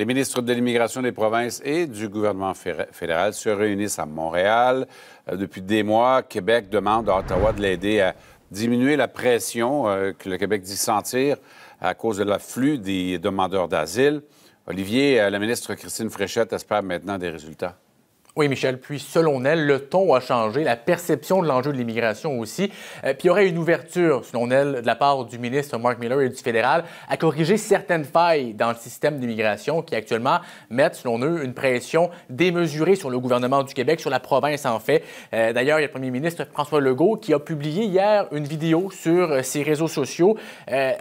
Les ministres de l'immigration des provinces et du gouvernement fédéral se réunissent à Montréal. Euh, depuis des mois, Québec demande à Ottawa de l'aider à diminuer la pression euh, que le Québec dit sentir à cause de l'afflux des demandeurs d'asile. Olivier, euh, la ministre Christine Fréchette espère maintenant des résultats. Oui, Michel. Puis, selon elle, le ton a changé, la perception de l'enjeu de l'immigration aussi. Euh, puis, il y aurait une ouverture, selon elle, de la part du ministre Mark Miller et du fédéral à corriger certaines failles dans le système d'immigration qui, actuellement, mettent, selon eux, une pression démesurée sur le gouvernement du Québec, sur la province, en fait. Euh, d'ailleurs, il y a le premier ministre François Legault qui a publié hier une vidéo sur euh, ses réseaux sociaux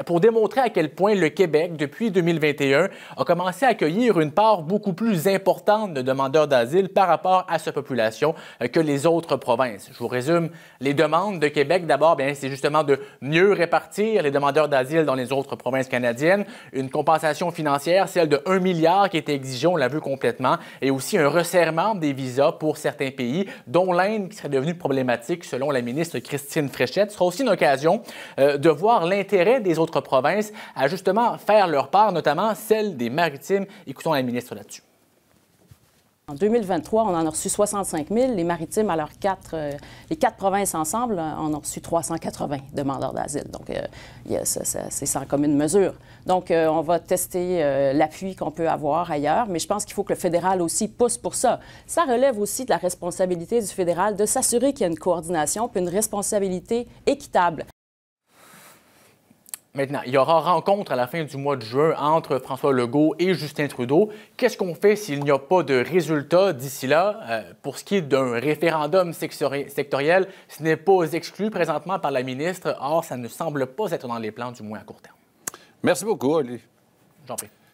pour démontrer à quel point le Québec, depuis 2021, a commencé à accueillir une part beaucoup plus importante de demandeurs d'asile par rapport rapport à sa population euh, que les autres provinces. Je vous résume les demandes de Québec. D'abord, bien, c'est justement de mieux répartir les demandeurs d'asile dans les autres provinces canadiennes, une compensation financière, celle de 1 milliard qui était exigée, on l'a vu complètement, et aussi un resserrement des visas pour certains pays, dont l'Inde qui serait devenue problématique selon la ministre Christine Fréchette. Ce sera aussi une occasion euh, de voir l'intérêt des autres provinces à justement faire leur part, notamment celle des maritimes. Écoutons la ministre là-dessus. En 2023, on en a reçu 65 000. Les maritimes, à quatre, euh, les quatre provinces ensemble, euh, en ont reçu 380 demandeurs d'asile. Donc, euh, c'est sans commune mesure. Donc, on va tester l'appui qu'on peut avoir ailleurs, mais je pense qu'il faut que le fédéral aussi pousse pour ça. Ça relève aussi de la responsabilité du fédéral de s'assurer qu'il y a une coordination puis une responsabilité équitable. Maintenant, il y aura rencontre à la fin du mois de juin entre François Legault et Justin Trudeau. Qu'est-ce qu'on fait s'il n'y a pas de résultat d'ici là? Euh, pour ce qui est d'un référendum sectoriel, ce n'est pas exclu présentement par la ministre. Or, ça ne semble pas être dans les plans, du moins à court terme. Merci beaucoup, Olivier. J'en prie.